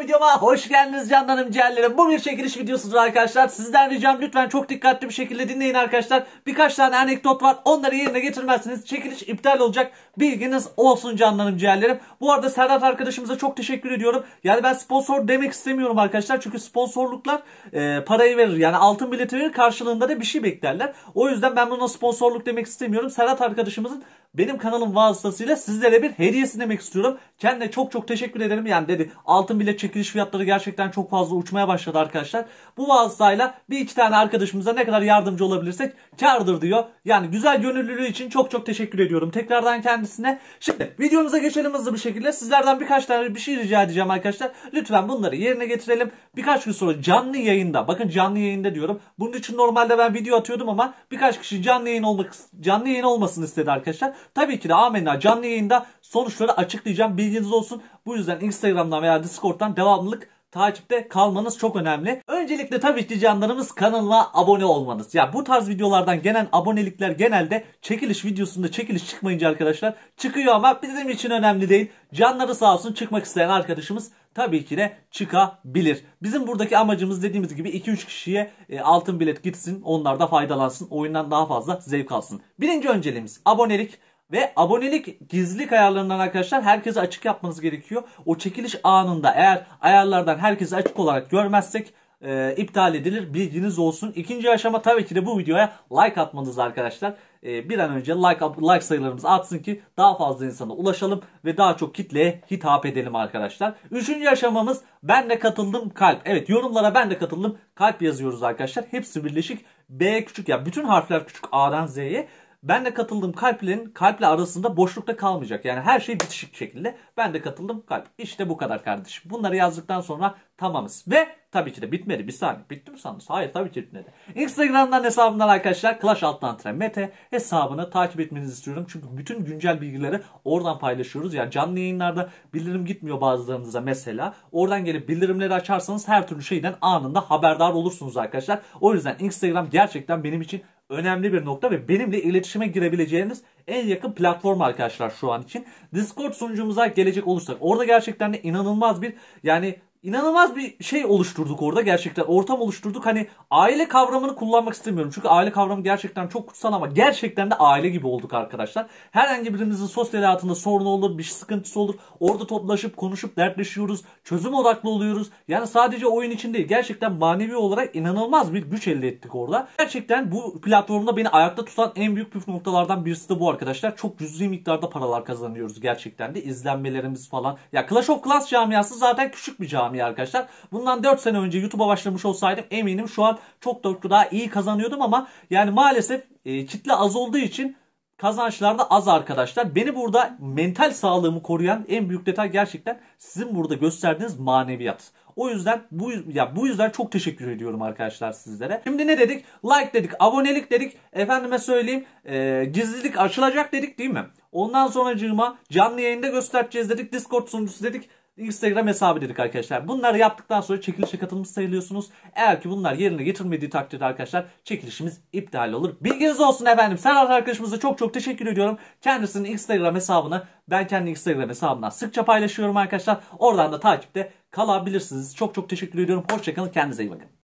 Yeni videoma hoş geldiniz canlarım ciğerlerim. Bu bir çekiliş videosudur arkadaşlar. Sizden ricam lütfen çok dikkatli bir şekilde dinleyin arkadaşlar. Birkaç tane anekdot var. Onları yerine getirmezsiniz çekiliş iptal olacak. Bilginiz olsun canlarım ciğerlerim. Bu arada Serhat arkadaşımıza çok teşekkür ediyorum. Yani ben sponsor demek istemiyorum arkadaşlar. Çünkü sponsorluklar e, parayı verir. Yani altın bileti verir. Karşılığında da bir şey beklerler. O yüzden ben buna sponsorluk demek istemiyorum. Serhat arkadaşımızın benim kanalım vasıtasıyla sizlere bir hediyesini demek istiyorum. Kendine çok çok teşekkür ederim. Yani dedi altın bile çekiliş fiyatları gerçekten çok fazla uçmaya başladı arkadaşlar. Bu vasıtayla bir iki tane arkadaşımıza ne kadar yardımcı olabilirsek kardır diyor. Yani güzel gönüllülüğü için çok çok teşekkür ediyorum. Tekrardan kendisine. Şimdi videomuza geçelim hızlı bir şekilde. Sizlerden birkaç tane bir şey rica edeceğim arkadaşlar. Lütfen bunları yerine getirelim. Birkaç gün sonra canlı yayında bakın canlı yayında diyorum. Bunun için normalde ben video atıyordum ama birkaç kişi canlı yayın olmak canlı yayın olmasını istedi arkadaşlar. Tabii ki de amenna canlı yayında sonuçları açıklayacağım. Bilginiz olsun. Bu yüzden Instagram'dan veya Discord'dan devamlılık takipte kalmanız çok önemli. Öncelikle tabii ki canlarımız kanalına abone olmanız. Ya bu tarz videolardan gelen abonelikler genelde çekiliş videosunda çekiliş çıkmayınca arkadaşlar çıkıyor ama bizim için önemli değil. Canları sağ olsun çıkmak isteyen arkadaşımız tabii ki de çıkabilir. Bizim buradaki amacımız dediğimiz gibi 2-3 kişiye e, altın bilet gitsin onlar da faydalansın oyundan daha fazla zevk alsın. Birinci önceliğimiz abonelik. Ve abonelik gizlilik ayarlarından arkadaşlar herkese açık yapmanız gerekiyor. O çekiliş anında eğer ayarlardan herkese açık olarak görmezsek e, iptal edilir. Bilginiz olsun. İkinci aşama tabii ki de bu videoya like atmanız arkadaşlar. E, bir an önce like like sayılarımız atsın ki daha fazla insana ulaşalım ve daha çok kitleye hitap edelim arkadaşlar. Üçüncü aşamamız ben de katıldım kalp. Evet yorumlara ben de katıldım kalp yazıyoruz arkadaşlar. Hepsi birleşik. B küçük ya bütün harfler küçük A'dan Z'ye Benle katıldığım kalplerin kalple arasında boşlukta kalmayacak. Yani her şey bitişik şekilde. Ben de katıldım kalp. İşte bu kadar kardeşim. Bunları yazdıktan sonra tamamız. Ve tabii ki de bitmedi. Bir saniye. Bitti mi sandınız? Hayır tabii ki bitmedi. Instagram'dan hesabından arkadaşlar Clash Alttan Tren Mete hesabını takip etmenizi istiyorum. Çünkü bütün güncel bilgileri oradan paylaşıyoruz. Ya yani canlı yayınlarda bildirim gitmiyor bazılarınıza mesela. Oradan gelip bildirimleri açarsanız her türlü şeyden anında haberdar olursunuz arkadaşlar. O yüzden Instagram gerçekten benim için önemli bir nokta ve benimle iletişime girebileceğiniz en yakın platform arkadaşlar şu an için. Discord sunucumuza gelecek olursak orada gerçekten de inanılmaz bir yani inanılmaz bir şey oluşturduk orada gerçekten. Ortam oluşturduk. Hani aile kavramını kullanmak istemiyorum. Çünkü aile kavramı gerçekten çok kutsal ama gerçekten de aile gibi olduk arkadaşlar. Herhangi birimizin sosyal hayatında sorun olur, bir şey sıkıntısı olur. Orada toplaşıp konuşup dertleşiyoruz. Çözüm odaklı oluyoruz. Yani sadece oyun için değil. Gerçekten manevi olarak inanılmaz bir güç elde ettik orada. Gerçekten bu platformda beni ayakta tutan en büyük püf noktalardan birisi de bu arkadaşlar. Çok cüzi miktarda paralar kazanıyoruz gerçekten de. izlenmelerimiz falan. Ya Clash of Clans camiası zaten küçük bir cami camia arkadaşlar. Bundan 4 sene önce YouTube'a başlamış olsaydım eminim şu an çok daha iyi kazanıyordum ama yani maalesef e, kitle az olduğu için kazançlar da az arkadaşlar. Beni burada mental sağlığımı koruyan en büyük detay gerçekten sizin burada gösterdiğiniz maneviyat. O yüzden bu ya bu yüzden çok teşekkür ediyorum arkadaşlar sizlere. Şimdi ne dedik? Like dedik, abonelik dedik, efendime söyleyeyim e, gizlilik açılacak dedik değil mi? Ondan sonracığıma canlı yayında göstereceğiz dedik, Discord sunucusu dedik. Instagram hesabı dedik arkadaşlar. Bunları yaptıktan sonra çekilişe katılmış sayılıyorsunuz. Eğer ki bunlar yerine getirmediği takdirde arkadaşlar çekilişimiz iptal olur. Bilginiz olsun efendim. Serhat arkadaşımıza çok çok teşekkür ediyorum. Kendisinin Instagram hesabını ben kendi Instagram hesabımdan sıkça paylaşıyorum arkadaşlar. Oradan da takipte kalabilirsiniz. Çok çok teşekkür ediyorum. Hoşçakalın. Kendinize iyi bakın.